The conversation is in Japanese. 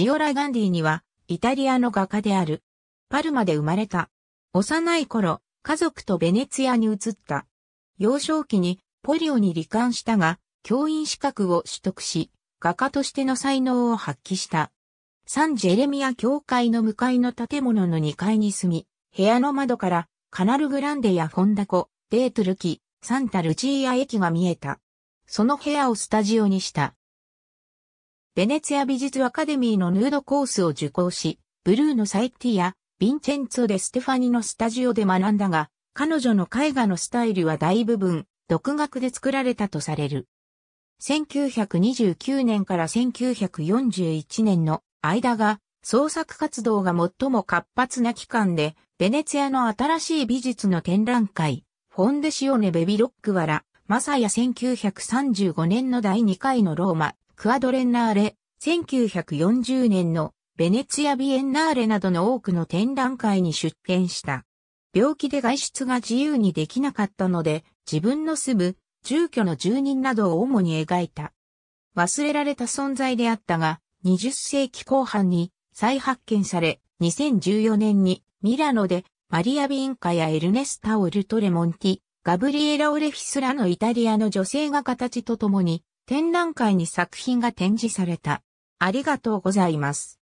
ジオラ・ガンディには、イタリアの画家である。パルマで生まれた。幼い頃、家族とベネツィアに移った。幼少期にポリオに罹患したが、教員資格を取得し、画家としての才能を発揮した。サンジェレミア教会の向かいの建物の2階に住み、部屋の窓からカナルグランデやフォンダコ、デートルキ、サンタルチーア駅が見えた。その部屋をスタジオにした。ベネツィア美術アカデミーのヌードコースを受講し、ブルーのサイティやヴィンチェンツォ・デ・ステファニのスタジオで学んだが、彼女の絵画のスタイルは大部分、独学で作られたとされる。1929年から1941年の間が、創作活動が最も活発な期間で、ベネツィアの新しい美術の展覧会、フォンデシオネ・ベビロックワラ、マサヤ1935年の第2回のローマクアドレンナーレ、1940年のベネツィア・ビエンナーレなどの多くの展覧会に出展した。病気で外出が自由にできなかったので、自分の住む住居の住人などを主に描いた。忘れられた存在であったが、20世紀後半に再発見され、2014年にミラノでマリア・ビンカやエルネスタ・オルト・レモンティ、ガブリエラ・オレフィスらのイタリアの女性が形とともに展覧会に作品が展示された。ありがとうございます。